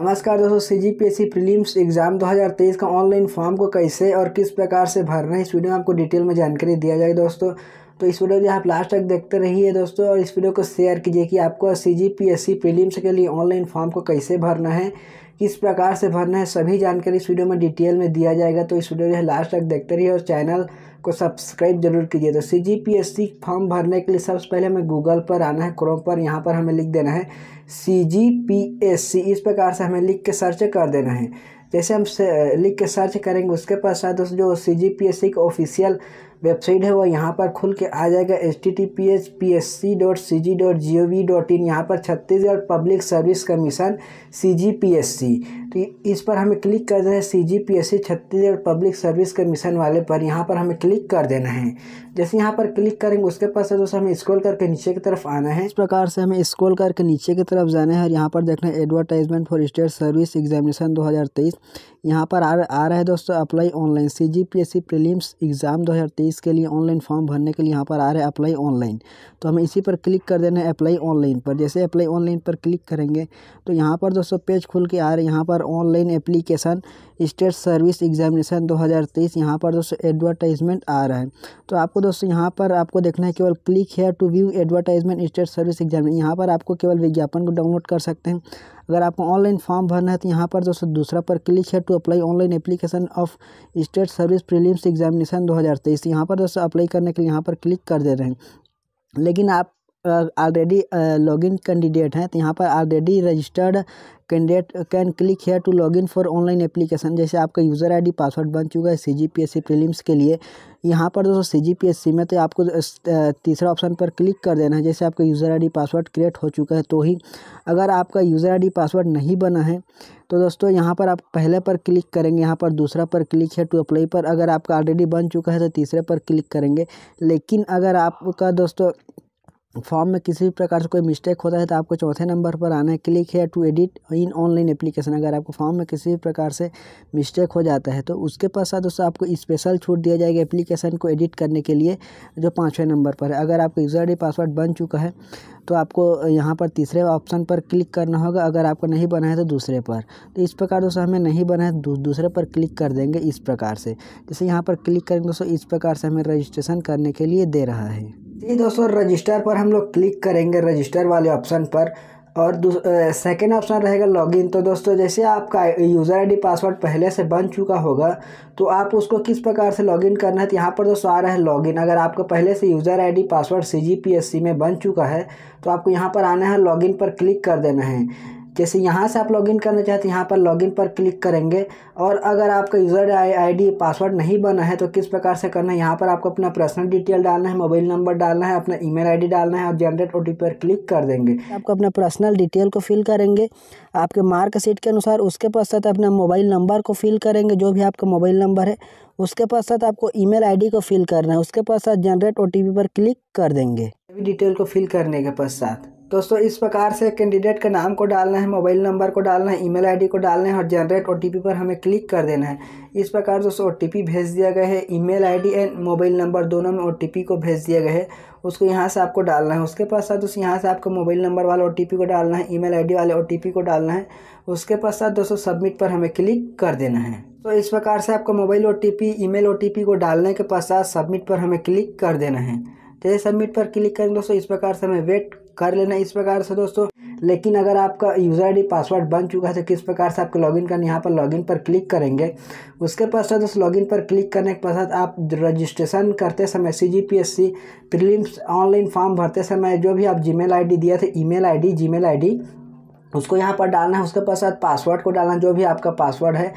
नमस्कार दोस्तों C G P S C prelims exam 2023 का ऑनलाइन फॉर्म को कैसे और किस प्रकार से भरना है इस वीडियो में आपको डिटेल में जानकारी दिया जाएगा दोस्तों तो इस वीडियो को आप लास्ट तक देखते रहिए दोस्तों और इस वीडियो को शेयर कीजिए कि आपको C G P S C prelims के लिए ऑनलाइन फॉर्म को कैसे भरना है किस प्रकार से भरना है सभी जानकारी इस वीडियो में डिटेल में दिया जाएगा तो इस वीडियो को लास्ट तक देखते रहिए और चैनल को सब्सक्राइब जरूर कीजिए तो C G P S C form भरने के लिए सबसे पहले हमें गूगल पर आना है क्रोम पर यहाँ पर हमें लिख देना है सी जी पी एस सी इस प्रकार से हमें लिख के सर्च कर देना है जैसे हम लिख के सर्च करेंगे उसके पश्चात उस जो सी जी पी एस सी का ऑफिशियल वेबसाइट है वो यहाँ पर खुल के आ जाएगा H T T P H P S C dot C G dot G O V dot in यहाँ पर Chhattisgarh public service commission C G P S C तो इस पर हमें क्लिक कर देना है C G P S C Chhattisgarh public service commission वाले पर यहाँ पर हमें क्लिक कर देना है जैसे यहाँ पर क्लिक करेंगे उसके पास से दोस्तों हमें स्क्रॉल करके नीचे की तरफ आना है इस प्रकार से हमें स्क्रॉल करके नीचे की तरफ जाना है और यहाँ पर देखना है advertisement for state service examination दो हज़ार तेईस यहाँ पर आ, आ रहा है दोस्तों apply online C G P S C prelims exam दो हज़ार तेईस के लिए ऑनलाइन फॉर्म भरने के लिए यहाँ पर आ रहा है अप्लाई ऑनलाइन तो हमें इसी पर क्लिक कर देना है अप्लाई ऑनलाइन पर जैसे अप्लाई ऑनलाइन पर क्लिक करेंगे तो यहाँ पर दोस्तों पेज खुल के आ रहे हैं यहाँ पर online application state service examination 2023 यहाँ पर दोस्तों एडवर्टाइजमेंट आ रहा है तो आपको दोस्तों यहाँ पर आपको देखना है केवल click here to view advertisement state service exam यहाँ पर आपको केवल विज्ञापन को डाउनलोड कर सकते हैं अगर आपको ऑनलाइन फॉर्म भरना है तो यहाँ पर दोस्तों दूसरा पर click here to apply online application of state service prelims examination 2023 हज़ार तेईस यहाँ पर दोस्तों अप्लाई करने के लिए यहाँ पर क्लिक कर दे रहे हैं लेकिन आप ऑलरेडी लॉगिन कैंडिडेट हैं तो यहाँ पर already registered candidate can click here to log in for online application जैसे आपका यूज़र आईडी पासवर्ड बन चुका है C G P S C prelims के लिए यहाँ पर दोस्तों सी जी पी एस सी में तो आपको तीसरा ऑप्शन पर क्लिक कर देना है जैसे आपका यूज़र डी पासवर्ड क्रिएट हो चुका है तो ही अगर आपका यूज़र डी पासवर्ड नहीं बना है तो दोस्तों यहाँ पर आप पहले पर क्लिक करेंगे यहाँ पर दूसरा पर क्लिक है टू अप्लाई पर अगर आपका ऑलरेडी बन चुका है तो तीसरे पर क्लिक करेंगे लेकिन अगर आपका दोस्तों फॉर्म में किसी भी प्रकार से कोई मिस्टेक होता है तो आपको चौथे नंबर पर आना है click here to edit in online application अगर आपको फॉर्म में किसी भी प्रकार से मिस्टेक हो जाता है तो उसके पश्चात दोस्तों आपको स्पेशल छूट दिया जाएगा एप्लीकेशन को एडिट करने के लिए जो पाँचवें नंबर पर है अगर आपका यूज़र आई पासवर्ड बन चुका है तो आपको यहाँ पर तीसरे ऑप्शन पर क्लिक करना होगा अगर आपको नहीं बना है तो दूसरे पर तो इस प्रकार दोस्तों हमें नहीं बना है दूसरे पर क्लिक कर देंगे इस प्रकार से जैसे यहाँ पर क्लिक करेंगे दोस्तों इस प्रकार से हमें रजिस्ट्रेशन करने के लिए दे रहा है जी दोस्तों रजिस्टर पर हम लोग क्लिक करेंगे रजिस्टर वाले ऑप्शन पर और सेकेंड ऑप्शन रहेगा लॉगिन तो दोस्तों जैसे आपका यूज़र आईडी पासवर्ड पहले से बन चुका होगा तो आप उसको किस प्रकार से लॉगिन करना है तो यहाँ पर दोस्तों आ रहा है लॉगिन अगर आपका पहले से यूज़र आईडी पासवर्ड सी में बन चुका है तो आपको यहाँ पर आना है लॉगिन पर क्लिक कर देना है जैसे यहाँ से आप लॉगिन करना चाहते हैं यहाँ पर लॉगिन पर क्लिक करेंगे और अगर आपका यूज़र आईडी पासवर्ड नहीं बना है तो किस प्रकार से करना है यहाँ पर आपको अपना पर्सनल डिटेल डालना है मोबाइल नंबर डालना है अपना ईमेल आईडी डालना है और जनरेट ओटीपी पर क्लिक कर देंगे आपको अपना पर्सनल डिटेल को फिल करेंगे आपके मार्कशीट के अनुसार उसके पश्चात अपना मोबाइल नंबर को फिल करेंगे जो भी आपका मोबाइल नंबर है उसके पश्चात आपको ई मेल को फिल करना है उसके पश्चात जनरेट ओ पर क्लिक कर देंगे डिटेल को फिल करने के पश्चात दोस्तों इस प्रकार से कैंडिडेट के नाम को डालना है मोबाइल नंबर को डालना है ईमेल आईडी को डालना है और जनरेट ओटीपी पर हमें क्लिक कर देना है इस प्रकार दोस्तों ओटीपी भेज दिया गया है email ID and mobile number दोनों में ओटीपी को भेज दिया गया है उसको यहाँ से आपको डालना है उसके पश्चात दोस्तों यहाँ से आपको मोबाइल नंबर वाला ओ को डालना है ई मेल वाले ओ को डालना है उसके पश्चात दोस्तों सबमिट पर हमें क्लिक कर देना है तो इस प्रकार से आपको मोबाइल ओ ईमेल ओ को डालने के पश्चात सबमिट पर हमें क्लिक कर देना है जैसे तो सबमिट पर क्लिक करेंगे दोस्तों इस प्रकार से हमें वेट कर लेना इस प्रकार से दोस्तों लेकिन अगर आपका यूज़र आईडी पासवर्ड बन चुका है तो किस प्रकार से आपको लॉगिन करना यहाँ पर लॉगिन पर क्लिक करेंगे उसके पश्चात उस लॉगिन पर क्लिक करने के पश्चात आप रजिस्ट्रेशन करते समय C G P S C prelims online form भरते समय जो भी आप जीमेल मेल दिए थे जी मेल आई डी उसको यहाँ पर डालना है उसके पश्चात पासवर्ड को डालना जो भी आपका पासवर्ड है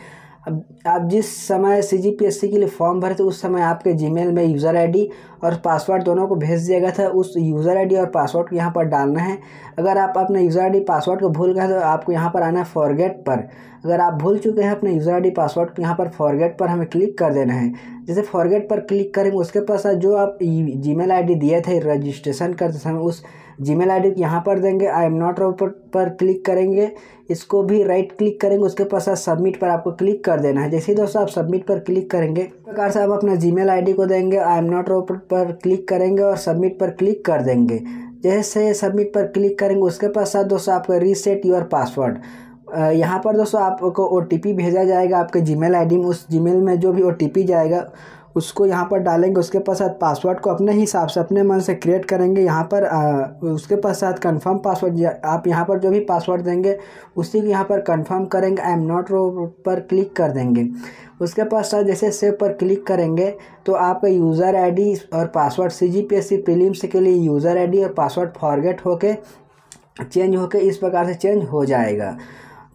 अब आप जिस समय C G P S C के लिए फॉर्म भरे थे उस समय आपके जीमेल में यूज़र आईडी और पासवर्ड दोनों को भेज दिया गया था उस यूज़र आईडी और पासवर्ड को यहाँ पर डालना है अगर आप अपने यूज़र आईडी पासवर्ड को भूल गए तो आपको यहाँ पर आना है फॉरगेट पर अगर आप भूल चुके हैं अपने यूज़र आईडी पासवर्ड को यहाँ पर फॉरगेट पर हमें क्लिक कर देना है जैसे फॉरगेट पर क्लिक करेंगे उसके पास जो आप जी मेल दिए थे रजिस्ट्रेशन करते समय उस जी मेल आई यहाँ पर देंगे आई एम नॉट पर, पर क्लिक करेंगे इसको भी राइट क्लिक करेंगे उसके पास सबमिट पर आपको क्लिक कर देना है जैसे ही दोस्तों आप सबमिट पर क्लिक करेंगे इस प्रकार से आप अपना जी मेल को देंगे आई एम नॉट पर, पर क्लिक करेंगे और सबमिट पर क्लिक कर देंगे जैसे सबमिट पर क्लिक करेंगे उसके पश्चात दोस्तों आपका रीसेट योर पासवर्ड यहाँ पर दोस्तों आपको ओ भेजा जाएगा आपके जी मेल में उस जी में जो भी ओ जाएगा उसको यहाँ पर डालेंगे उसके पश्चात पासवर्ड को अपने हिसाब से अपने मन से क्रिएट करेंगे यहाँ पर आ, उसके पश्चात कन्फर्म पासवर्ड आप यहाँ पर जो भी पासवर्ड देंगे उसी को यहाँ पर कन्फर्म करेंगे आई एम नॉट रो पर क्लिक कर देंगे उसके पश्चात जैसे सेव पर क्लिक करेंगे तो आपका यूज़र आई और password C G P S C के लिए यूज़र आई और पासवर्ड फॉरगेट होके चेंज होके इस प्रकार से चेंज हो जाएगा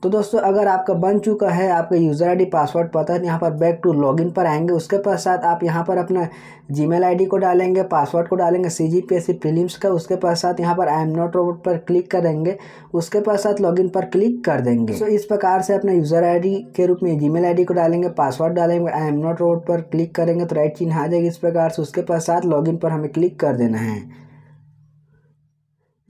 तो दोस्तों अगर आपका बन चुका है आपका यूज़र आईडी पासवर्ड पता है यहाँ पर बैक टू लॉगिन पर आएंगे उसके पश्चात आप यहाँ पर अपना जीमेल आईडी को डालेंगे पासवर्ड को डालेंगे सी जी पी एस का उसके पश्चात यहाँ पर आई एम नॉट रोबोट पर क्लिक करेंगे उसके पश्चात लॉगिन पर क्लिक कर देंगे तो इस प्रकार से अपना यूज़र आई के रूप में जी मेल को डालेंगे पासवर्ड डालेंगे आई एम नॉट रोबोट पर क्लिक करेंगे तो राइट चिन्ह आ जाएगी इस प्रकार से उसके पश्चात लॉगिन पर हमें क्लिक कर देना है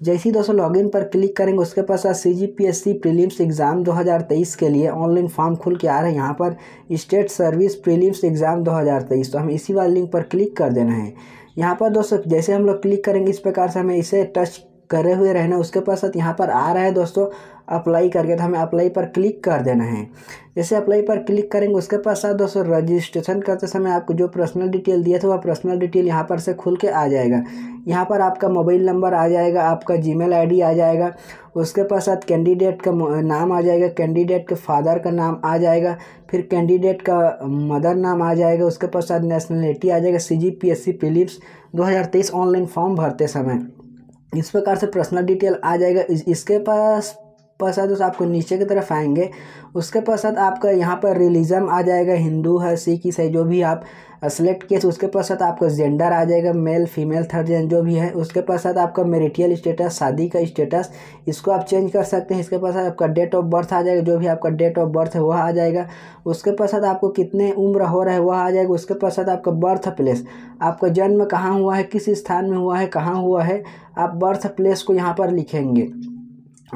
जैसे ही दोस्तों लॉगिन पर क्लिक करेंगे उसके पश्चात C G P S C prelims exam 2023 के लिए ऑनलाइन फॉर्म खुल के आ रहा है यहाँ पर स्टेट सर्विस प्रीलिम्स एग्ज़ाम 2023 तो हम इसी वाले लिंक पर क्लिक कर देना है यहाँ पर दोस्तों जैसे हम लोग क्लिक करेंगे इस प्रकार से हमें इसे टच करे हुए रहना उसके पास साथ यहाँ पर आ रहा है दोस्तों अप्लाई करके तो हमें अप्लाई पर क्लिक कर देना है जैसे अप्लाई पर क्लिक करेंगे उसके पश्चात दोस्तों रजिस्ट्रेशन करते समय आपको जो पर्सनल डिटेल दिया था वह पर्सनल डिटेल यहाँ पर से खुल के आ जाएगा यहाँ पर आपका मोबाइल नंबर आ जाएगा आपका जी मेल आ जाएगा उसके पश्चात कैंडिडेट का नाम आ जाएगा कैंडिडेट के फादर का नाम आ जाएगा फिर कैंडिडेट का मदर नाम आ जाएगा उसके पश्चात नेशनलिटी आ जाएगा C G P S C फिलिप्स दो हज़ार तेईस ऑनलाइन फॉर्म भरते समय इस प्रकार से पर्सनल डिटेल आ जाएगा इस, इसके पास पश्चात उस आपको नीचे की तरफ आएंगे उसके पश्चात आपका यहाँ पर रिलीजम आ जाएगा हिंदू है सिख ईसाई जो भी आप सेलेक्ट किए तो उसके पश्चात आपका जेंडर आ जाएगा मेल फीमेल थर्ड जेंडर जो भी है उसके पश्चात आपका मेरिटियल स्टेटस शादी का स्टेटस इसको आप चेंज कर सकते हैं इसके पश्चात आपका डेट ऑफ बर्थ आ जाएगा जो भी आपका डेट ऑफ बर्थ है वह आ जाएगा उसके पश्चात आपको कितने उम्र हो रहा है वह आ जाएगा उसके पश्चात आपका बर्थ प्लेस आपका जन्म कहाँ हुआ है किस स्थान में हुआ है कहाँ हुआ है आप बर्थ प्लेस को यहाँ पर लिखेंगे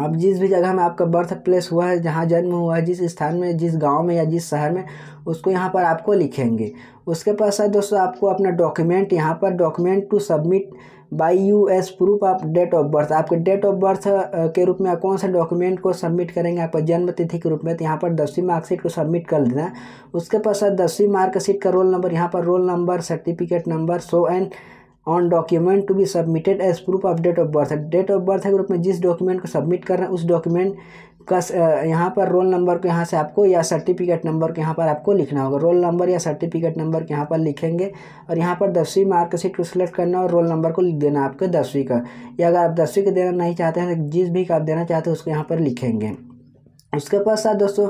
अब जिस भी जगह में आपका बर्थ प्लेस हुआ है जहाँ जन्म हुआ है जिस स्थान में जिस गांव में या जिस शहर में उसको यहाँ पर आपको लिखेंगे उसके पश्चात दोस्तों आपको अपना डॉक्यूमेंट यहाँ पर document to submit by U S proof of date of birth आपके डेट ऑफ बर्थ के रूप में आप कौन सा डॉक्यूमेंट को सबमिट करेंगे आपका जन्म तिथि के रूप में तो यहाँ पर दसवीं मार्कशीट को सबमिट कर देना उसके पश्चात दसवीं मार्कशीट का रोल नंबर यहाँ पर roll number certificate number so and on document to be submitted as proof of date of birth date of birth के रूप में जिस डॉक्यूमेंट को सबमिट कर रहे हैं उस डॉक्यूमेंट का यहाँ पर रोल नंबर को यहाँ से आपको या सर्टिफिकेट नंबर के यहाँ पर आपको लिखना होगा रोल नंबर या सर्टिफिकेट नंबर के यहाँ पर लिखेंगे और यहाँ पर दसवीं मार्कशीट को सिलेक्ट करना और रोल नंबर को लिख देना आपके दसवीं का या अगर आप दसवीं का देना नहीं चाहते हैं तो जिस भी का आप देना चाहते हैं उसको यहाँ पर लिखेंगे उसके पास साथ दोस्तों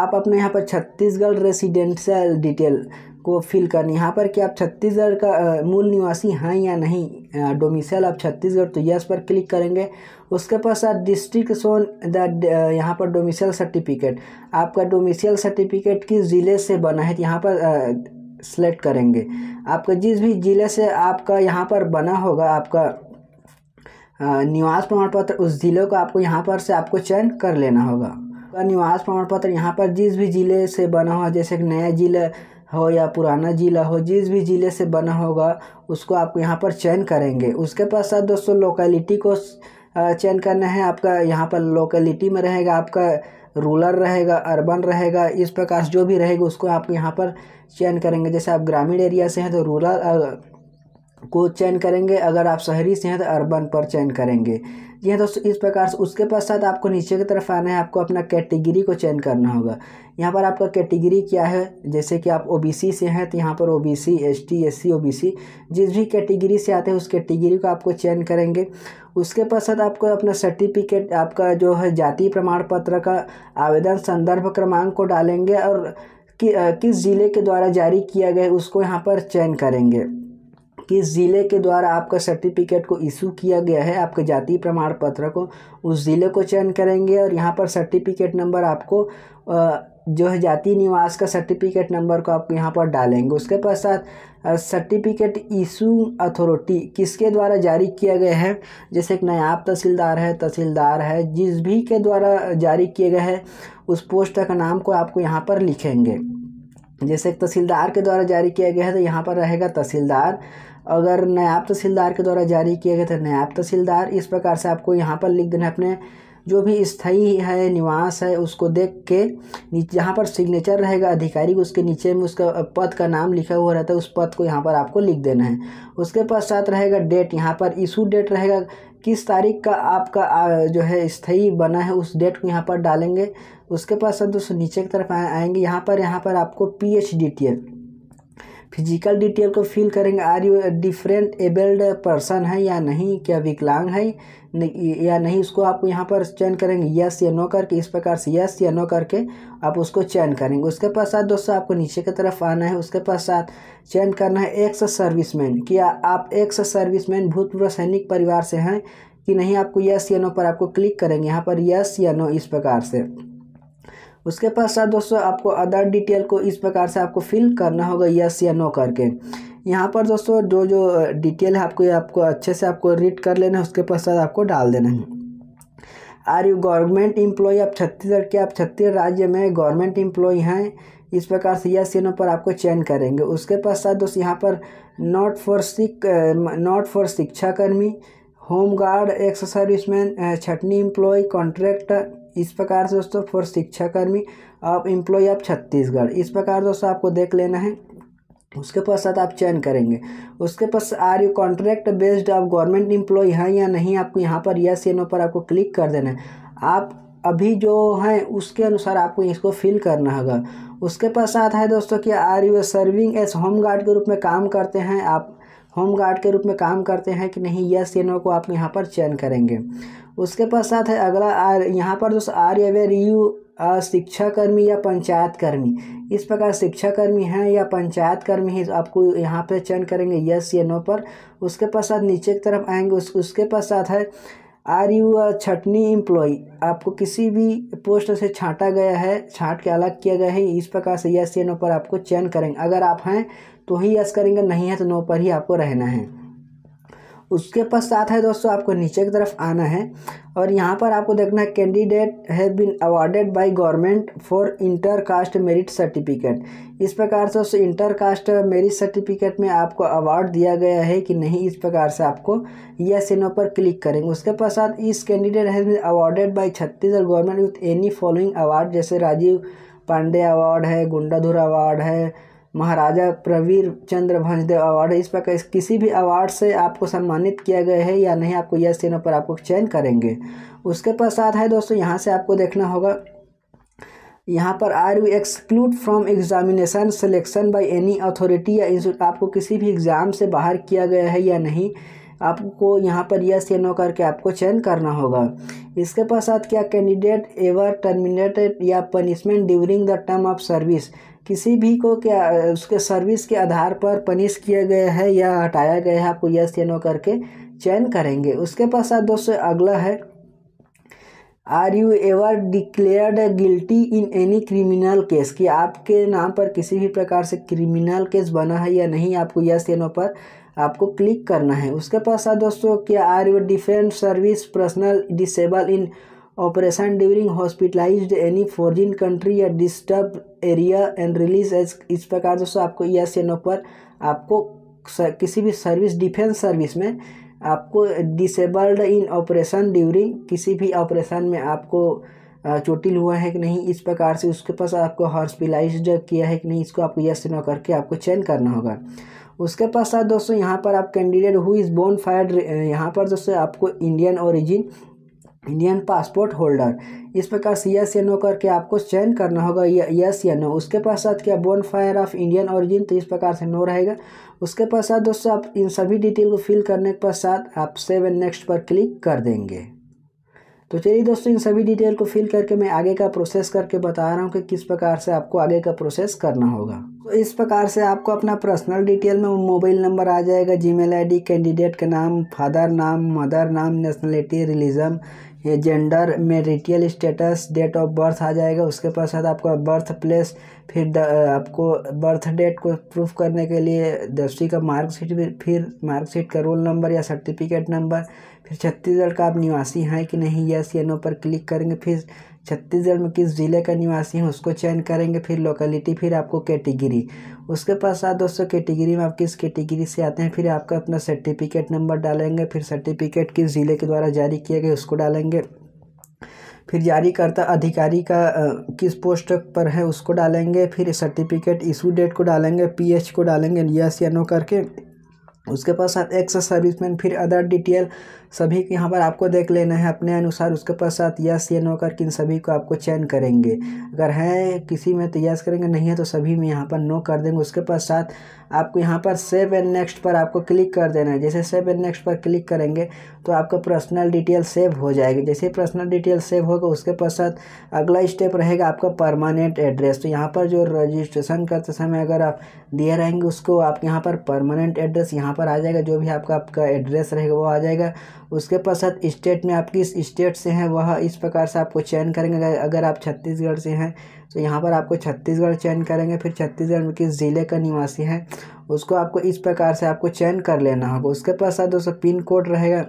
आप अपने यहाँ पर छत्तीसगढ़ रेसिडेंशियल डिटेल को फिल करनी यहाँ पर कि आप छत्तीसगढ़ का मूल निवासी हैं या नहीं डोमिसल आप छत्तीसगढ़ तो यस पर क्लिक करेंगे उसके पास आप डिस्ट्रिक्ट सोन द यहाँ पर डोमिसल सर्टिफिकेट आपका डोमिसल सर्टिफिकेट किस ज़िले से बना है यहाँ पर सेलेक्ट करेंगे आपका जिस भी ज़िले से आपका यहाँ पर बना होगा आपका निवास प्रमाण पत्र उस ज़िले को आपको यहाँ पर से आपको चयन कर लेना होगा निवास प्रमाण पत्र यहाँ पर जिस भी ज़िले से बना हो जैसे नया ज़िला हो या पुराना ज़िला हो जिस भी ज़िले से बना होगा उसको आप यहाँ पर चयन करेंगे उसके पश्चात दोस्तों लोकेलिटी को चयन करना है आपका यहाँ पर लोकेलिटी में रहेगा आपका रूरल रहेगा अर्बन रहेगा इस प्रकार जो भी रहेगा उसको आप यहाँ पर चयन करेंगे जैसे आप ग्रामीण एरिया से हैं तो रूरल को चयन करेंगे अगर आप शहरी से हैं तो अर्बन पर चयन करेंगे जी दोस्तों इस प्रकार से उसके पश्चात आपको नीचे की तरफ आना है आपको अपना कैटेगरी को चयन करना होगा यहाँ पर आपका कैटेगरी क्या है जैसे कि आप ओबीसी से हैं तो यहाँ पर ओबीसी एसटी एससी ओबीसी जिस भी कैटेगरी से आते हैं उस कैटेगरी को आपको चयन करेंगे उसके पश्चात आपको अपना सर्टिफिकेट आपका जो है जाति प्रमाण पत्र का आवेदन संदर्भ क्रमांक को डालेंगे और कि, किस ज़िले के द्वारा जारी किया गया उसको यहाँ पर चयन करेंगे किस ज़िले के द्वारा आपका सर्टिफिकेट को इशू किया गया है आपके जाति प्रमाण पत्र को उस ज़िले को चयन करेंगे और यहाँ पर सर्टिफिकेट नंबर आपको जो है जाति निवास का सर्टिफिकेट नंबर को आप यहाँ पर डालेंगे उसके पश्चात सर्टिफिकेट इशू अथॉरिटी किसके द्वारा जारी किया गया है जैसे एक नयाब तहसीलदार है तहसीलदार है जिस भी के द्वारा जारी किया गया है उस पोस्ट का नाम को आपको यहाँ पर लिखेंगे जैसे एक तहसीलदार के द्वारा जारी किया गया है तो यहाँ पर रहेगा तहसीलदार अगर नायाब तहसीलदार के द्वारा जारी किए गए थे नायाब तहसीलदार इस प्रकार से आपको यहाँ पर लिख देना अपने जो भी स्थाई है निवास है उसको देख के जहाँ पर सिग्नेचर रहेगा अधिकारी उसके नीचे में उसका पद का नाम लिखा हुआ रहता है उस पद को यहाँ पर आपको लिख देना है उसके पश्चात रहेगा डेट यहाँ पर इशू डेट रहेगा किस तारीख का आपका जो है स्थाई बना है उस डेट को यहाँ पर डालेंगे उसके पश्चात दोस्तों नीचे की तरफ आएंगे यहाँ पर यहाँ पर आपको P H D T L physical detail को फिल करेंगे are you different abled person है या नहीं क्या विकलांग है या नहीं उसको आप यहाँ पर चयन करेंगे यस या नो करके इस प्रकार से यस या नो करके आप उसको चयन करेंगे उसके पश्चात दोस्तों आपको नीचे की तरफ आना है उसके पश्चात चयन करना है एक्स सर्विसमैन क्या आप एक्स सर्विसमैन भूतपूर्व सैनिक परिवार से हैं कि नहीं आपको यस या नो पर आपको क्लिक करेंगे यहाँ पर यस या नो इस प्रकार से उसके पश्चात दोस्तों आपको अदर डिटेल को इस प्रकार से आपको फिल करना होगा यस या नो करके यहाँ पर दोस्तों जो जो डिटेल है आपको आपको अच्छे से आपको रीड कर लेना है उसके पश्चात आपको डाल देना है आर यू गवर्नमेंट इम्प्लॉय आप छत्तीसगढ़ के आप छत्तीसगढ़ राज्य में गवर्नमेंट इम्प्लॉय हैं इस प्रकार से यस सीनों पर आपको चयन करेंगे उसके पश्चात दोस्त यहाँ पर not for sick not for शिक्षाकर्मी होम गार्ड एक्स सर्विसमैन छठनी एम्प्लॉय कॉन्ट्रैक्टर इस प्रकार से दोस्तों फॉर शिक्षाकर्मी ऑफ एम्प्लॉय ऑफ छत्तीसगढ़ इस प्रकार दोस्तों आपको देख लेना है उसके पश्चात आप चयन करेंगे उसके पास आर यू कॉन्ट्रैक्ट बेस्ड आप गवर्नमेंट एम्प्लॉय हैं या नहीं आपको यहाँ पर यस ओ पर आपको क्लिक कर देना है आप अभी जो हैं उसके अनुसार आपको इसको फिल करना होगा उसके पश्चात है दोस्तों कि are you serving as home guard के रूप में काम करते हैं आप होम गार्ड के रूप में काम करते हैं कि नहीं यस एन ओ को आप यहाँ पर चयन करेंगे उसके पश्चात है अगला आर यहाँ पर दोस्तों आर्य एवं यू शिक्षा कर्मी या पंचायत कर्मी इस प्रकार शिक्षा कर्मी हैं या पंचायत कर्मी हैं आपको यहाँ पे चयन करेंगे यस या नो पर उसके पश्चात नीचे की तरफ आएंगे उस, उसके पश्चात है आर यू छटनी एम्प्लॉय आपको किसी भी पोस्ट से छांटा गया है छांट के अलग किया गया है इस प्रकार से यस या नो पर आपको चयन करेंगे अगर आप हैं तो ही यस करेंगे नहीं है तो नो पर ही आपको रहना है उसके पश्चात है दोस्तों आपको नीचे की तरफ आना है और यहाँ पर आपको देखना है candidate have been awarded by government for inter caste merit certificate इस प्रकार से दोस्तों इंटर कास्ट मेरिट सर्टिफिकेट में आपको अवार्ड दिया गया है कि नहीं इस प्रकार से आपको यस इनो पर क्लिक करेंगे उसके पश्चात इस candidate has been awarded by Chhattisgarh government with any following award जैसे राजीव पांडे अवार्ड है गुंडाधुर अवार्ड है महाराजा प्रवीर चंद्र भंजदेव अवार्ड इस पर किसी भी अवार्ड से आपको सम्मानित किया गया है या नहीं आपको यह तीनों पर आपको चयन करेंगे उसके पश्चात है दोस्तों यहाँ से आपको देखना होगा यहाँ पर are you exclude from examination selection by any authority या आपको किसी भी एग्ज़ाम से बाहर किया गया है या नहीं आपको यहाँ पर यस या नो करके आपको चयन करना होगा इसके पश्चात क्या कैंडिडेट एवर टर्मिनेटेड या punishment during the term of service किसी भी को क्या उसके सर्विस के आधार पर पनिश किया गया है या हटाया गया है आपको यस या नो करके चयन करेंगे उसके पश्चात दोस्तों अगला है are you ever declared guilty in any criminal case कि आपके नाम पर किसी भी प्रकार से क्रिमिनल केस बना है या नहीं आपको यस या नो पर आपको क्लिक करना है उसके पश्चात दोस्तों क्या are you defence service personal disable in operation during hospitalise any foreign country या disturb area and release as इस प्रकार दोस्तों आपको ई एस एन ओ पर आपको किसी भी सर्विस डिफेंस सर्विस में आपको डिसेबल्ड इन ऑपरेशन ड्यूरिंग किसी भी ऑपरेशन में आपको चोटिल हुआ है कि नहीं इस प्रकार से उसके पास आपको हॉस्पिटलाइज किया है कि नहीं इसको आपको यस नो करके आपको चेंज करना होगा उसके पास साथ दोस्तों यहाँ पर आप candidate who is bona fide यहाँ पर दोस्तों आपको Indian origin Indian passport holder इस प्रकार से यस या नो करके आपको चयन करना होगा यस या नो उसके पश्चात क्या bona fide of Indian origin तो इस प्रकार से नो रहेगा उसके पश्चात दोस्तों आप इन सभी डिटेल को फिल करने के पश्चात आप सेवन नेक्स्ट पर क्लिक कर देंगे तो चलिए दोस्तों इन सभी डिटेल को फिल करके मैं आगे का प्रोसेस करके बता रहा हूँ कि किस प्रकार से आपको आगे का प्रोसेस करना होगा तो इस प्रकार से आपको अपना पर्सनल डिटेल में मोबाइल नंबर आ जाएगा जीमेल आईडी कैंडिडेट का नाम फादर नाम मदर नाम nationality religion gender marital status date of birth आ जाएगा उसके पश्चात आपका बर्थ प्लेस फिर आपको बर्थ डेट को प्रूफ करने के लिए दसवीं का मार्कशीट फिर मार्कशीट का रोल नंबर या सर्टिफिकेट नंबर फिर छत्तीसगढ़ का आप निवासी हैं कि नहीं यस या नो पर क्लिक करेंगे फिर छत्तीसगढ़ में किस ज़िले का निवासी हैं उसको चयन करेंगे फिर लोकेलिटी फिर आपको कैटेगरी उसके पास साथ दोस्तों कैटेगरी में आप किस कैटेगरी से आते हैं फिर आपका अपना सर्टिफिकेट नंबर डालेंगे फिर सर्टिफिकेट किस ज़िले के द्वारा जारी किया गया उसको डालेंगे फिर जारीकर्ता अधिकारी का आ, किस पोस्ट पर है उसको डालेंगे फिर सर्टिफिकेट इशू डेट को डालेंगे पीएच को डालेंगे यस या नो करके उसके पास साथ एक्स सर्विसमैन फिर अदर डिटेल सभी के यहाँ पर आपको देख लेना है अपने अनुसार उसके पश्चात यस ये नो करके इन सभी को आपको चयन करेंगे अगर हैं किसी में तो यस करेंगे नहीं है तो सभी में यहाँ पर नो कर देंगे उसके पश्चात आपको यहाँ पर सेव एंड नेक्स्ट पर आपको क्लिक कर देना है जैसे सेव एंड नेक्स्ट पर क्लिक करेंगे तो आपका पर्सनल डिटेल सेव हो जाएगी जैसे पर्सनल डिटेल सेव होगा उसके पश्चात अगला स्टेप रहेगा आपका परमानेंट एड्रेस तो यहाँ पर जो रजिस्ट्रेशन करते समय अगर आप दिए रहेंगे उसको आप यहाँ पर परमानेंट एड्रेस यहाँ पर आ जाएगा जो भी आपका आपका एड्रेस रहेगा वो आ जाएगा उसके पश्चात स्टेट में आप किस स्टेट से हैं वह इस प्रकार से आपको चयन करेंगे अगर आप छत्तीसगढ़ से हैं तो यहाँ पर आपको छत्तीसगढ़ चयन करेंगे फिर छत्तीसगढ़ किस ज़िले का निवासी है उसको आपको इस प्रकार से आपको चयन कर लेना होगा उसके पास दोस्तों पिन कोड रहेगा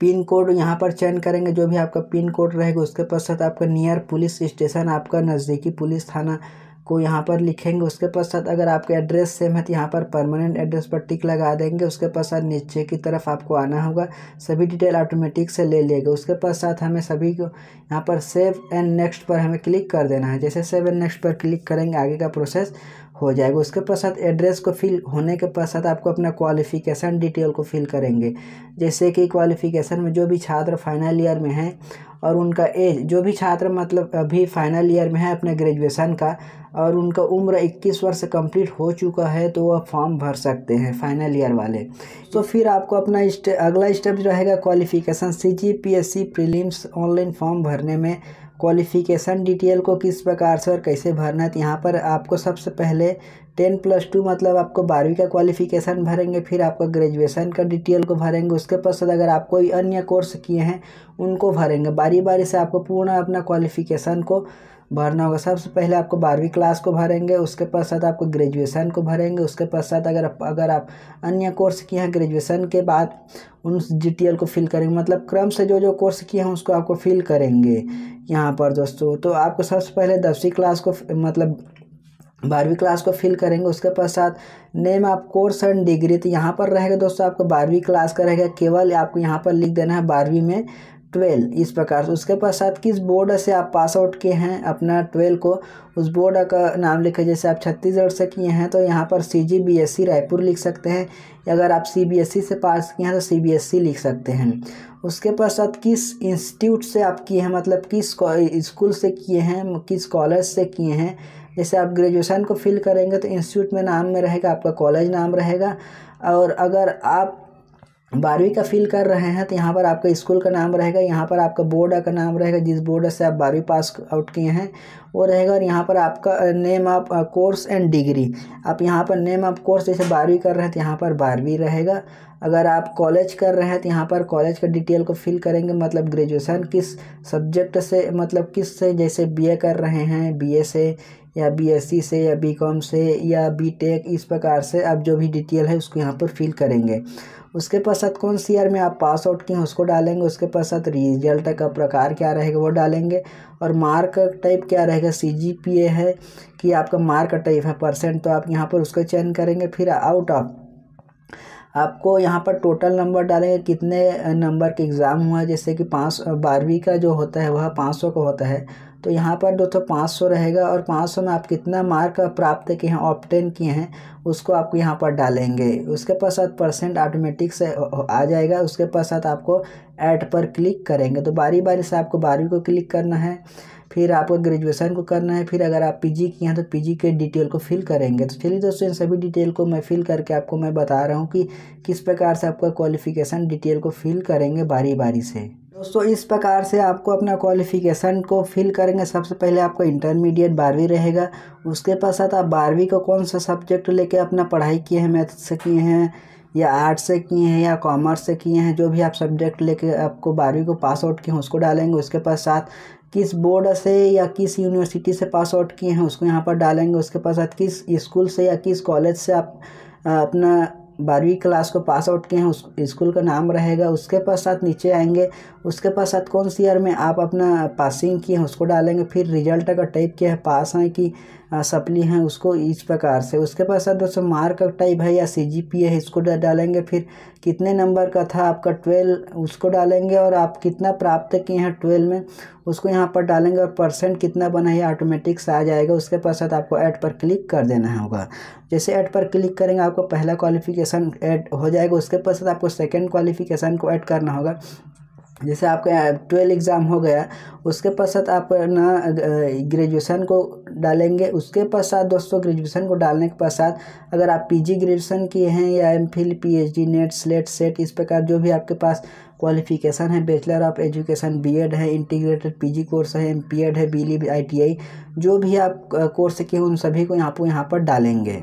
पिन कोड यहाँ पर चयन करेंगे जो भी आपका पिन कोड रहेगा उसके पास साथ आपका नियर पुलिस स्टेशन आपका नज़दीकी पुलिस थाना को यहाँ पर लिखेंगे उसके पश्चात अगर आपके एड्रेस सेम है तो यहाँ पर परमानेंट एड्रेस पर टिक लगा देंगे उसके पश्चात नीचे की तरफ आपको आना होगा सभी डिटेल ऑटोमेटिक से ले लेगा उसके पश्चात हमें सभी को यहाँ पर सेव एंड नेक्स्ट पर हमें क्लिक कर देना है जैसे सेव एंड नेक्स्ट पर क्लिक करेंगे आगे का प्रोसेस हो जाएगा उसके पश्चात एड्रेस को फिल होने के पश्चात आपको अपना क्वालिफ़िकेशन डिटेल को फिल करेंगे जैसे कि क्वालिफ़िकेशन में जो भी छात्र फाइनल ईयर में हैं और उनका एज जो भी छात्र मतलब अभी फाइनल ईयर में है अपने ग्रेजुएशन का और उनका उम्र 21 वर्ष कंप्लीट हो चुका है तो वह फॉर्म भर सकते हैं फाइनल ईयर वाले तो फिर आपको अपना इस्टे, अगला स्टेप रहेगा qualification C G P S C prelims online form भरने में क्वालिफ़िकेशन डिटेल को किस प्रकार से और कैसे भरना है तो यहाँ पर आपको सबसे पहले टेन प्लस टू मतलब आपको बारहवीं का क्वालिफिकेशन भरेंगे फिर आपका ग्रेजुएशन का डिटेल को भरेंगे उसके पश्चात अगर आप कोई अन्य कोर्स किए हैं उनको भरेंगे बारी बारी से आपको पूर्ण अपना क्वालिफिकेशन को भरना होगा सबसे पहले आपको बारहवीं क्लास को भरेंगे उसके पश्चात आपको ग्रेजुएशन को भरेंगे उसके पश्चात अगर अगर आप अन्य कोर्स किए हैं ग्रेजुएशन के बाद उन जी को फिल करेंगे मतलब क्रम से जो जो कोर्स किए हैं उसको आपको फिल करेंगे यहाँ पर दोस्तों तो आपको सबसे पहले दसवीं क्लास को मतलब बारहवीं क्लास को फिल करेंगे उसके पश्चात नेम आप कोर्स एंड डिग्री तो यहाँ पर रहेगा दोस्तों आपको बारहवीं क्लास का रहेगा केवल आपको यहाँ पर लिख देना है बारहवीं में ट्वेल्व इस प्रकार से उसके पश्चात किस बोर्ड से आप पास आउट किए हैं अपना ट्वेल्व को उस बोर्ड का नाम लिखे जैसे आप छत्तीसगढ़ से किए हैं तो यहाँ पर C G B S C Raipur लिख सकते हैं अगर आप सी बी एस सी से पास किए हैं तो सी बी एस सी लिख सकते हैं उसके पश्चात किस इंस्टीट्यूट से आप किए हैं मतलब किस स्कूल से किए हैं किस कॉलेज से किए हैं जैसे आप ग्रेजुएशन को फिल करेंगे तो इंस्टीट्यूट में नाम में रहेगा आपका कॉलेज नाम रहेगा और अगर आप बारहवीं का फिल कर रहे हैं तो यहाँ पर आपका स्कूल का नाम रहेगा यहाँ पर आपका बोर्ड का नाम रहेगा जिस बोर्ड से आप बारहवीं पास आउट किए हैं वो रहेगा और यहाँ पर आपका name of course and degree आप यहाँ पर नेम ऑफ कोर्स जैसे बारहवीं कर रहे हैं तो यहाँ पर बारहवीं रहेगा अगर आप कॉलेज कर रहे हैं तो यहाँ पर कॉलेज का डिटेल को फिल करेंगे मतलब ग्रेजुएसन किस सब्जेक्ट से मतलब किस से जैसे बी कर रहे हैं बी से या बी से या बी से या बी इस प्रकार से आप जो भी डिटेल है उसको यहाँ पर फिल करेंगे उसके पश्चात कौन सी ईयर में आप पास आउट किए हैं उसको डालेंगे उसके पश्चात रिजल्ट का प्रकार क्या रहेगा वो डालेंगे और मार्क टाइप क्या रहेगा सी जी पी ए है कि आपका मार्क टाइप है परसेंट तो आप यहाँ पर उसको चयन करेंगे फिर आउट ऑफ आपको यहाँ पर टोटल नंबर डालेंगे कितने नंबर के एग्ज़ाम हुआ जैसे कि पाँच बारहवीं का जो होता है वह पाँच सौ का होता है तो यहाँ पर दोस्तों पाँच सौ रहेगा और पाँच सौ में आप कितना मार्क प्राप्त किए हैं ऑप्टेन किए हैं उसको आपको यहाँ पर डालेंगे उसके पश्चात परसेंट ऑटोमेटिक से आ जाएगा उसके पश्चात आपको ऐड पर क्लिक करेंगे तो बारी बारी से आपको बारहवीं को क्लिक करना है फिर आपको ग्रेजुएशन को करना है फिर अगर आप पीजी किए हैं तो पीजी के डिटेल को फिल करेंगे तो चलिए दोस्तों इन सभी डिटेल को मैं फिल करके आपको मैं बता रहा हूँ कि किस प्रकार से आपका क्वालिफिकेशन डिटेल को फिल करेंगे बारी बारी से दोस्तों इस प्रकार से आपको अपना क्वालिफिकेशन को फिल करेंगे सबसे पहले आपको इंटरमीडिएट बारहवीं रहेगा उसके पश्चात आप बारहवीं का कौन सा सब्जेक्ट लेके अपना पढ़ाई किए हैं मैथ से किए हैं या आर्ट से किए हैं या कॉमर्स से किए हैं जो भी आप सब्जेक्ट लेके आपको बारहवीं को पास आउट किए हैं उसको डालेंगे उसके पश्चात किस बोर्ड से या किस यूनिवर्सिटी से पास आउट किए हैं उसको यहाँ पर डालेंगे उसके पश्चात किस स्कूल से या किस कॉलेज से आप अपना बारहवीं क्लास को पास आउट किए हैं उस स्कूल का नाम रहेगा उसके पश्चात नीचे आएंगे उसके पश्चात कौन सी ईयर में आप अपना पासिंग किए हैं उसको डालेंगे फिर रिजल्ट अगर टाइप किया है पास हैं कि सप्ली हैं उसको इस प्रकार से उसके पश्चात दोस्तों मार्क टाइप है या सी जी पी है इसको डालेंगे फिर कितने नंबर का था आपका ट्वेल्व उसको डालेंगे और आप कितना प्राप्त किए हैं ट्वेल्व में उसको यहाँ पर डालेंगे और परसेंट कितना बना है ऑटोमेटिक से आ जाएगा उसके पश्चात आपको ऐड पर क्लिक कर देना होगा जैसे ऐड पर क्लिक करेंगे आपको पहला क्वालिफिकेशन ऐड हो जाएगा उसके पश्चात आपको सेकेंड क्वालिफिकेशन को ऐड करना होगा जैसे आपका ट्वेल्व एग्ज़ाम हो गया उसके पश्चात आप ना ग्रेजुएशन को डालेंगे उसके पश्चात दोस्तों ग्रेजुएशन को डालने के पश्चात अगर आप पीजी ग्रेजुएशन किए हैं या M phil P H D NET SLET SET इस प्रकार जो भी आपके पास क्वालिफिकेशन है बैचलर ऑफ एजुकेशन बीएड है इंटीग्रेटेड पीजी कोर्स है एम पी एड है बी आई टी आई जो भी आप कोर्स किए उन सभी को यहाँ पर यहाँ पर डालेंगे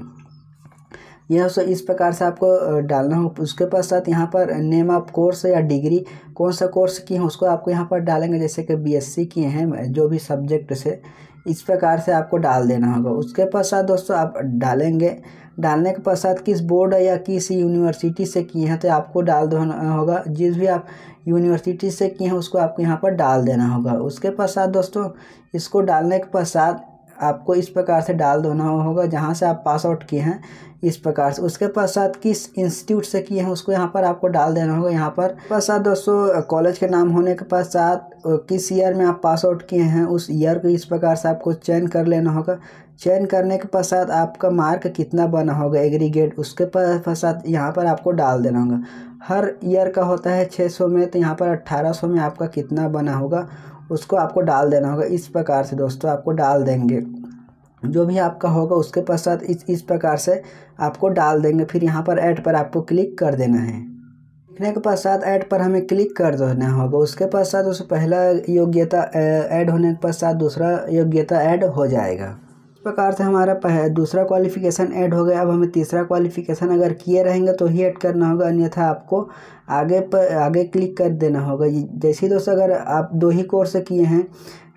यह सो इस प्रकार से आपको डालना हो उसके पश्चात यहाँ पर नेम ऑफ कोर्स या डिग्री कौन सा कोर्स की है उसको आपको यहाँ पर डालेंगे जैसे कि बीएससी किए हैं जो भी सब्जेक्ट से इस प्रकार से आपको डाल देना होगा उसके पश्चात दोस्तों आप डालेंगे डालने के पश्चात किस बोर्ड या किस यूनिवर्सिटी से किए हैं तो आपको डाल देना होगा जिस भी आप यूनिवर्सिटी से किए हैं उसको आपको यहाँ पर डाल देना होगा उसके पश्चात दोस्तों इसको डालने के पश्चात आपको इस प्रकार से डाल देना होगा जहाँ से आप पास आउट किए हैं इस प्रकार से उसके पश्चात किस इंस्टीट्यूट से किए हैं उसको यहाँ पर आपको डाल देना होगा यहाँ पर पश्चात दोस्तों कॉलेज के नाम होने के पश्चात किस ईयर में आप पास आउट किए हैं उस ईयर को इस प्रकार से आपको चयन कर लेना होगा चयन करने के पश्चात आपका मार्क कितना बना होगा एग्रीगेट उसके पश्चात यहाँ पर आपको डाल देना होगा हर ईयर का होता है सौ में तो यहाँ पर सौ में आपका कितना बना होगा उसको आपको डाल देना होगा इस प्रकार से दोस्तों आपको डाल देंगे जो भी आपका होगा उसके पश्चात इस इस प्रकार से आपको डाल देंगे फिर यहाँ पर ऐड पर आपको क्लिक कर देना है लिखने के पश्चात ऐड पर हमें क्लिक कर देना होगा उसके पश्चात उस पहला योग्यता ऐड होने के पश्चात दूसरा योग्यता ऐड हो जाएगा इस प्रकार से हमारा दूसरा क्वालिफिकेशन ऐड हो गया अब हमें तीसरा क्वालिफिकेशन अगर किए रहेंगे तो ही ऐड करना होगा अन्यथा आपको आगे पर आगे क्लिक कर देना होगा जैसे दोस्तों अगर आप दो ही कोर्स किए हैं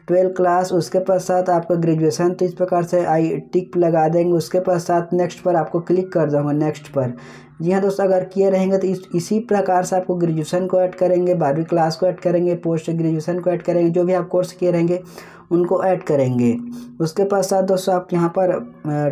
ट्वेल्थ क्लास उसके पश्चात आपका ग्रेजुएशन तो इस प्रकार से आई टिक लगा देंगे उसके पश्चात नेक्स्ट पर आपको क्लिक कर दूँगा नेक्स्ट पर जी हाँ दोस्तों अगर किए रहेंगे तो इस इसी प्रकार से आपको ग्रेजुएशन को ऐड करेंगे बारहवीं क्लास को ऐड करेंगे पोस्ट ग्रेजुएशन को ऐड करेंगे जो भी आप कोर्स किए रहेंगे उनको ऐड करेंगे उसके पश्चात दोस्तों आप यहाँ पर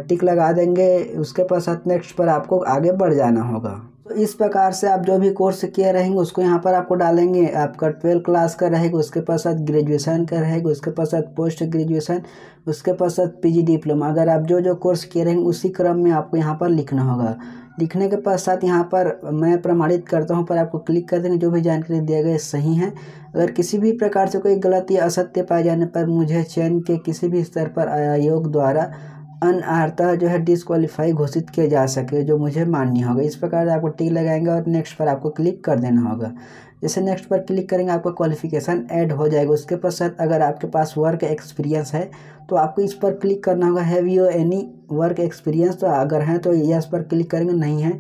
टिक लगा देंगे उसके पश्चात नेक्स्ट पर आपको आगे बढ़ जाना होगा इस प्रकार से आप जो भी कोर्स किए रहेंगे उसको यहाँ पर आपको डालेंगे आपका ट्वेल्थ क्लास का रहेगा उसके पश्चात ग्रेजुएशन का रहेगा उसके पश्चात पोस्ट ग्रेजुएशन उसके पश्चात पीजी डिप्लोमा अगर आप जो जो कोर्स किए रहेंगे उसी क्रम में आपको यहाँ पर लिखना होगा लिखने के पश्चात यहाँ पर मैं प्रमाणित करता हूँ पर आपको क्लिक कर देंगे जो भी जानकारी दिया गया सही है अगर किसी भी प्रकार से कोई गलत या असत्य पाए जाने पर मुझे चयन के किसी भी स्तर पर आयोग द्वारा अनआर्ता जो है डिसक्वालीफाई घोषित किया जा सके जो मुझे माननी होगा इस प्रकार आपको टिक लगाएंगे और नेक्स्ट पर आपको क्लिक कर देना होगा जैसे नेक्स्ट पर क्लिक करेंगे आपका क्वालिफिकेशन ऐड हो जाएगा उसके पश्चात अगर आपके पास वर्क एक्सपीरियंस है तो आपको इस पर क्लिक करना होगा have you any work experience तो अगर हैं तो यस पर क्लिक करेंगे नहीं है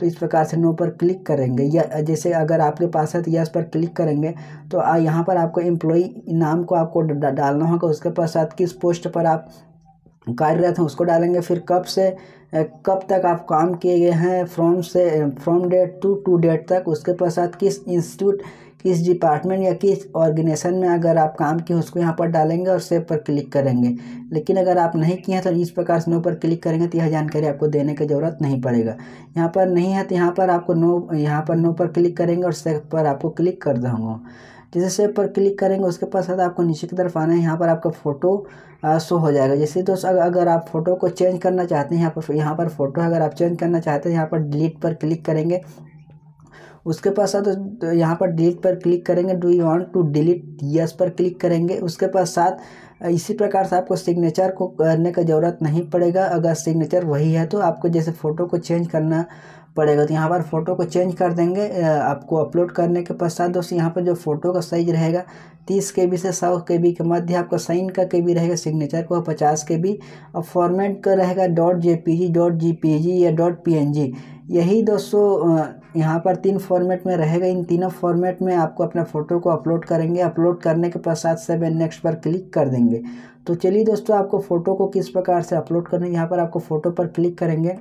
तो इस प्रकार से नो पर क्लिक करेंगे या जैसे अगर आपके पास है तो यस पर क्लिक करेंगे तो यहाँ पर आपको एम्प्लॉई नाम को आपको डालना होगा उसके पश्चात किस पोस्ट पर आप कार्यरत हैं उसको डालेंगे फिर कब से कब तक आप काम किए गए हैं फ्रॉम से from date to to date तक उसके पश्चात किस इंस्टीट्यूट किस डिपार्टमेंट या किस ऑर्गेनाइजेशन में अगर आप काम किए उसको यहाँ पर डालेंगे और सेव पर क्लिक करेंगे लेकिन अगर आप नहीं किए हैं तो इस प्रकार से नो पर क्लिक करेंगे तो यह जानकारी आपको देने की ज़रूरत नहीं पड़ेगा यहाँ पर नहीं है तो यहाँ पर आपको नो यहाँ पर नो पर क्लिक करेंगे और सेव पर आपको क्लिक कर दूँगा जैसे सेव पर क्लिक करेंगे उसके पास साथ आपको नीचे की तरफ आना है यहाँ पर आपका फ़ोटो शो हो जाएगा जैसे दोस्त अगर आप फ़ोटो को चेंज करना चाहते हैं यहाँ पर यहाँ पर फ़ोटो अगर आप चेंज करना चाहते हैं यहाँ पर डिलीट पर क्लिक करेंगे उसके पास साथ यहाँ पर डिलीट पर क्लिक करेंगे do you want to delete yes पर क्लिक करेंगे उसके पास साथ इसी प्रकार से आपको सिग्नेचर को करने का ज़रूरत नहीं पड़ेगा अगर सिग्नेचर वही है तो आपको जैसे फ़ोटो को चेंज करना पड़ेगा तो यहाँ पर फ़ोटो को चेंज कर देंगे आपको अपलोड करने के पश्चात दोस्तों यहाँ पर जो फ़ोटो का साइज रहेगा तीस के बी से सौ के बी के मध्य आपका साइन का के बी रहेगा सिग्नेचर को पचास के बी और फॉर्मेट का रहेगा dot J P G dot G P G या डॉट पी एन जी यही दोस्तों यहाँ पर तीन फॉर्मेट में रहेगा इन तीनों फॉर्मेट में आपको अपने फ़ोटो को अपलोड करेंगे अपलोड करने के पश्चात से मैं नेक्स्ट पर क्लिक कर देंगे तो चलिए दोस्तों आपको फ़ोटो को किस प्रकार से अपलोड करना है यहाँ पर आपको फ़ोटो पर क्लिक करेंगे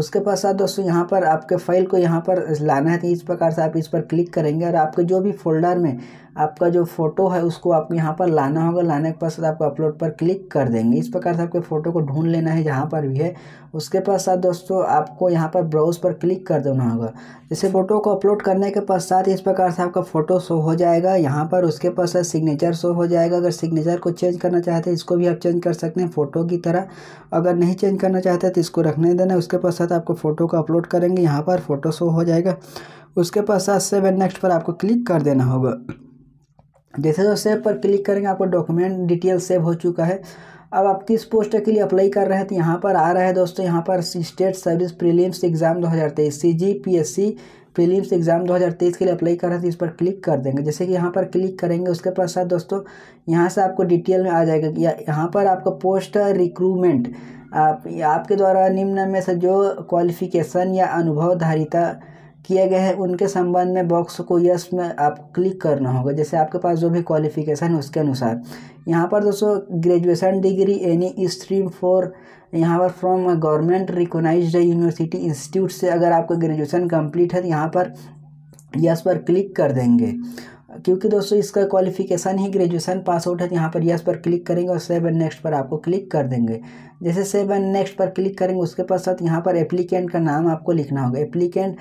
उसके पास साथ दोस्तों यहाँ पर आपके फाइल को यहाँ पर लाना है तो इस प्रकार से आप इस पर क्लिक करेंगे और आपके जो भी फोल्डर में आपका जो फ़ोटो है उसको आपको यहाँ पर लाना होगा लाने के पास आपको अपलोड पर क्लिक कर देंगे इस प्रकार से आपके फ़ोटो को ढूंढ लेना है जहाँ पर भी है उसके पश्चात दोस्तों आपको यहाँ पर ब्राउज पर क्लिक कर देना होगा जैसे फ़ोटो को अपलोड करने के पश्चात इस प्रकार से आपका फ़ोटो शो हो जाएगा यहाँ पर उसके पश्चात सिग्नेचर शो हो जाएगा अगर सिग्नेचर को चेंज करना चाहते हैं इसको भी आप चेंज कर सकते हैं फ़ोटो की तरह अगर नहीं चेंज करना चाहते तो इसको रखने देना उसके पश्चात आपको फ़ोटो को अपलोड करेंगे यहाँ पर फ़ोटो शो हो जाएगा उसके पश्चात सेवन नेक्स्ट पर आपको क्लिक कर देना होगा जैसे जो सेव पर क्लिक करेंगे आपका डॉक्यूमेंट डिटेल सेव हो चुका है अब आप किस पोस्ट के लिए अप्लाई कर रहे हैं तो यहाँ पर आ रहा है दोस्तों यहाँ पर state service prelims exam 2023 CGPSC prelims exam 2023 के लिए अप्लाई कर रहे हैं तो इस पर क्लिक कर देंगे जैसे कि यहाँ पर क्लिक करेंगे उसके पश्चात दोस्तों यहाँ से आपको डिटेल में आ जाएगा या यहाँ पर आपका पोस्ट रिक्रूटमेंट आप आपके द्वारा निम्न में से जो क्वालिफिकेशन या अनुभव धारिता किए गए हैं उनके संबंध में बॉक्स को यस में आप क्लिक करना होगा जैसे आपके पास जो भी क्वालिफिकेशन है उसके अनुसार यहाँ पर दोस्तों graduation degree any stream for यहाँ पर from government recognise university institute से अगर आपका ग्रेजुएशन कंप्लीट है तो यहाँ पर यस पर क्लिक कर देंगे क्योंकि दोस्तों इसका क्वालिफिकेशन ही ग्रेजुएशन पास आउट है तो यहाँ पर यस पर क्लिक करेंगे और सेवन नेक्स्ट पर आपको क्लिक कर देंगे जैसे सेव एंड नेक्स्ट पर क्लिक करेंगे उसके पश्चात यहाँ पर एप्लीकेंट का नाम आपको लिखना होगा एप्लीकेंट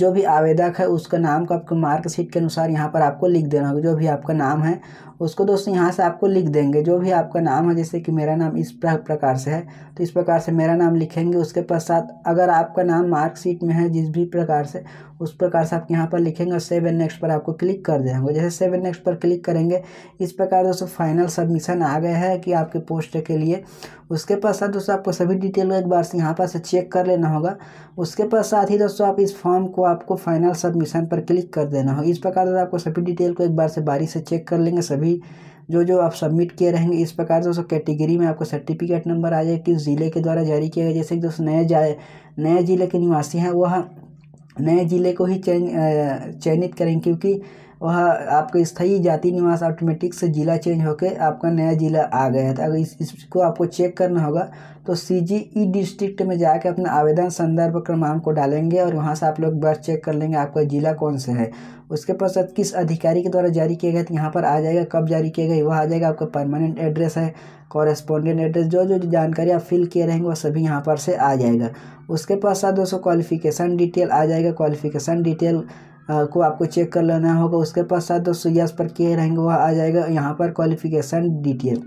जो भी आवेदक है उसका नाम को आपको मार्कशीट के अनुसार यहाँ पर आपको लिख देना होगा जो भी आपका नाम है उसको दोस्तों यहाँ से आपको लिख देंगे जो भी आपका नाम है जैसे कि मेरा नाम इस प्रकार से है तो इस प्रकार से मेरा नाम लिखेंगे उसके पश्चात अगर आपका नाम मार्कशीट में है जिस भी प्रकार से उस प्रकार से आप यहाँ पर लिखेंगे और सेवन नेक्स्ट पर आपको क्लिक कर देंगे जैसे सेवन नेक्स्ट पर क्लिक करेंगे इस प्रकार दोस्तों फाइनल सबमिशन आ गया है कि आपके पोस्ट के लिए उसके उसके पश्चात दोस्तों आपको सभी डिटेल को एक बार से यहाँ पर से चेक कर लेना होगा उसके पास साथ ही दोस्तों आप इस फॉर्म को आपको फाइनल सबमिशन पर क्लिक कर देना होगा इस प्रकार से आपको सभी डिटेल को एक बार से बारी से चेक कर लेंगे सभी जो जो आप सबमिट किए रहेंगे इस प्रकार से दोस्तों कैटेगरी में आपको सर्टिफिकेट नंबर आ जाए किस ज़िले के द्वारा जारी किया गया जैसे कि दोस्तों नए जाए नए ज़िले के निवासी हैं वह नए ज़िले को ही चयनित करेंगे क्योंकि वह आपका स्थायी जाति निवास ऑटोमेटिक से ज़िला चेंज होकर आपका नया ज़िला आ गया था तो अगर इस इसको आपको चेक करना होगा तो सी जी ई डिस्ट्रिक्ट में जाकर अपना आवेदन संदर्भ क्रमांक को डालेंगे और वहाँ से आप लोग बर्थ चेक कर लेंगे आपका ज़िला कौन सा है उसके पश्चात किस अधिकारी के द्वारा जारी किया गया तो यहाँ पर आ जाएगा कब जारी किया गया वह आ जाएगा आपका परमानेंट एड्रेस है कॉरेस्पॉन्डेंट एड्रेस जो जो जानकारी आप फिल किए रहेंगे वह सभी यहाँ पर से आ जाएगा उसके पश्चात दोस्तों क्वालिफिकेशन डिटेल आ जाएगा क्वालिफिकेशन डिटेल को आपको चेक कर लेना होगा उसके पश्चात दोस्तों यस पर के रहेंगे वह आ जाएगा यहाँ पर क्वालिफिकेशन डिटेल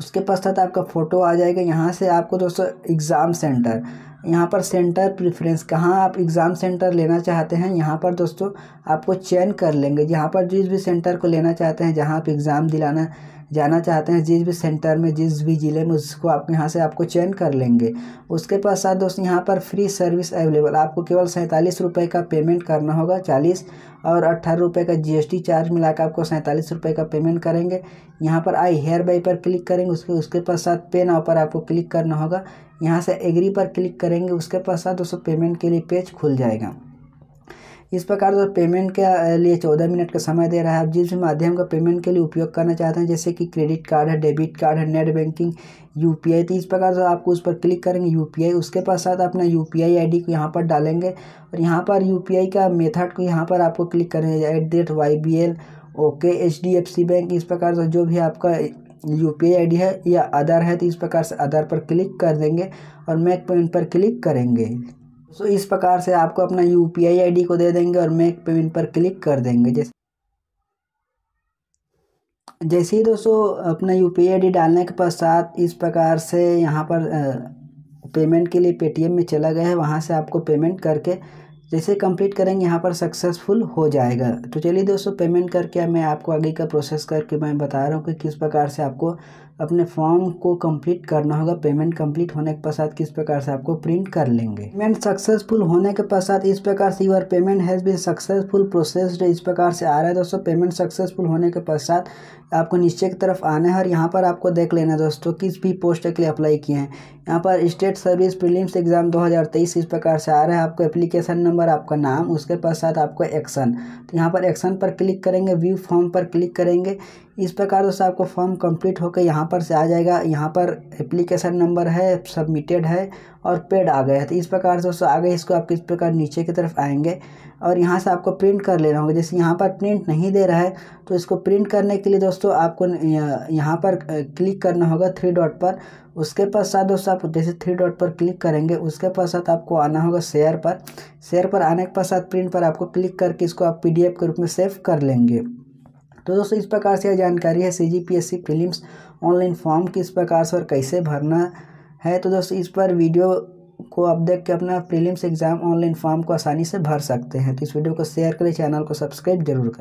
उसके पश्चात आपका फ़ोटो आ जाएगा यहाँ से आपको दोस्तों एग्ज़ाम सेंटर यहाँ पर सेंटर प्रेफरेंस कहाँ आप एग्ज़ाम सेंटर लेना चाहते हैं यहाँ पर दोस्तों आपको चयन कर लेंगे यहाँ पर जिस भी सेंटर को लेना चाहते हैं जहाँ आप एग्ज़ाम दिलाना जाना चाहते हैं जिस भी सेंटर में जिस भी ज़िले में उसको आप यहाँ से आपको चयन कर लेंगे उसके पश्चात दोस्तों यहाँ पर फ्री सर्विस अवेलेबल आपको केवल सैंतालीस रुपये का पेमेंट करना होगा चालीस और अट्ठारह रुपये का जीएसटी चार्ज मिलाकर आपको सैंतालीस रुपये का पेमेंट करेंगे यहाँ पर आई हेयर बाई पर क्लिक करेंगे उसके उसके पश्चात पे नाव पर आपको क्लिक करना होगा यहाँ से एग्री पर क्लिक करेंगे उसके पश्चात दोस्तों पेमेंट के लिए पेज खुल जाएगा इस प्रकार जो तो पेमेंट के लिए चौदह मिनट का समय दे रहा है आप जिस भी माध्यम का पेमेंट के लिए उपयोग करना चाहते हैं जैसे कि क्रेडिट कार्ड है डेबिट कार्ड है net banking U P I तो इस प्रकार से आपको उस पर क्लिक करेंगे यू पी आई उसके पश्चात अपना U P I I D को यहाँ पर डालेंगे और यहाँ पर यू पी आई का मेथड को यहाँ पर आपको क्लिक करेंगे at the rate Y B L ok H D F C bank इस प्रकार से जो भी आपका यू पी आई है या आधार है तो इस प्रकार से आधार पर क्लिक कर देंगे और मैक पॉइंट पर क्लिक करेंगे सो इस प्रकार से आपको अपना U P I I D को दे देंगे और मेक पेमेंट पर क्लिक कर देंगे जैसे जैसे ही दोस्तों अपना U P I I D डालने के पश्चात इस प्रकार से यहाँ पर पेमेंट के लिए पेटीएम में चला गया है वहाँ से आपको पेमेंट करके जैसे कंप्लीट करेंगे यहाँ पर सक्सेसफुल हो जाएगा तो चलिए दोस्तों पेमेंट करके मैं आपको आगे का प्रोसेस करके मैं बता रहा हूँ कि किस प्रकार से आपको अपने फॉर्म को कंप्लीट करना होगा पेमेंट कंप्लीट होने के पश्चात किस प्रकार से आपको प्रिंट कर लेंगे पेमेंट सक्सेसफुल होने के पश्चात इस प्रकार से your payment has be successful processed इस प्रकार से आ रहा है दोस्तों पेमेंट सक्सेसफुल होने के पश्चात आपको नीचे की तरफ आना है और यहाँ पर आपको देख लेना दोस्तों किस भी पोस्ट के लिए अप्लाई किए हैं यहाँ पर स्टेट सर्विस प्रीलिम्स एग्ज़ाम 2023 इस प्रकार से आ रहा है आपको एप्लीकेशन नंबर आपका नाम उसके पश्चात आपको एक्शन तो यहाँ पर एक्शन पर क्लिक करेंगे व्यू फॉर्म पर क्लिक करेंगे इस प्रकार दोस्तों आपको फॉर्म कंप्लीट होकर यहाँ पर से आ जाएगा यहाँ पर एप्लीकेशन नंबर है सबमिटेड है और पेड आ गया है तो इस प्रकार से दोस्तों गए इसको आप किस प्रकार नीचे की तरफ आएंगे और यहाँ से आपको प्रिंट कर लेना होगा जैसे यहाँ पर प्रिंट नहीं दे रहा है तो इसको प्रिंट करने के लिए दोस्तों आपको यहाँ पर क्लिक करना होगा थ्री डॉट पर उसके पश्चात दोस्तों आप जैसे थ्री डॉट पर क्लिक करेंगे उसके पश्चात आपको आना होगा शेयर पर शेयर पर आने के पश्चात प्रिंट पर आपको क्लिक करके इसको आप पी के रूप में सेव कर लेंगे तो दोस्तों इस प्रकार से यह जानकारी है C G P S C online form किस प्रकार से और कैसे भरना है तो दोस्तों इस पर वीडियो को आप देख के अपना प्रीलिम्स एग्जाम ऑनलाइन फॉर्म को आसानी से भर सकते हैं तो इस वीडियो को शेयर करें चैनल को सब्सक्राइब जरूर करें